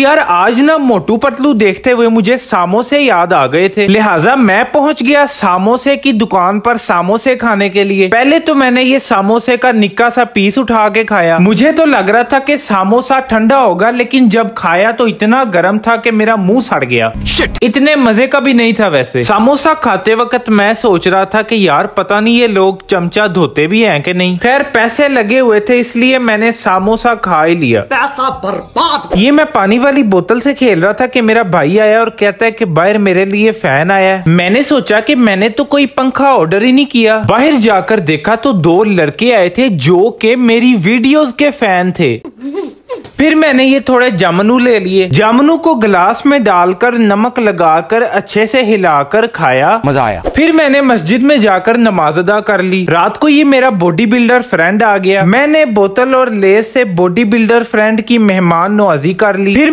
यार आज ना मोटू पतलू देखते हुए मुझे सामोसे याद आ गए थे लिहाजा मैं पहुंच गया सामोसे की दुकान पर सामोसे खाने के लिए पहले तो मैंने ये सामोसे का निक्का सा पीस उठा के खाया मुझे तो लग रहा था कि सामोसा ठंडा होगा लेकिन जब खाया तो इतना गर्म था कि मेरा मुंह सड़ गया शिट। इतने मजे का भी नहीं था वैसे सामोसा खाते वक्त मैं सोच रहा था की यार पता नहीं ये लोग चमचा धोते भी है की नहीं खैर पैसे लगे हुए थे इसलिए मैंने सामोसा खा ही लिया पैसा बर्बाद ये मैं पानी वाली बोतल से खेल रहा था कि मेरा भाई आया और कहता है कि बाहर मेरे लिए फैन आया है मैंने सोचा कि मैंने तो कोई पंखा ऑर्डर ही नहीं किया बाहर जाकर देखा तो दो लड़के आए थे जो कि मेरी वीडियोस के फैन थे फिर मैंने ये थोड़े जामनू ले लिए जामनू को गिलास में डालकर नमक लगाकर अच्छे से हिलाकर खाया मजा आया फिर मैंने मस्जिद में जाकर नमाज अदा कर ली रात को ये मेरा बॉडी बिल्डर फ्रेंड आ गया मैंने बोतल और लेस से बॉडी बिल्डर फ्रेंड की मेहमान नवाजी कर ली फिर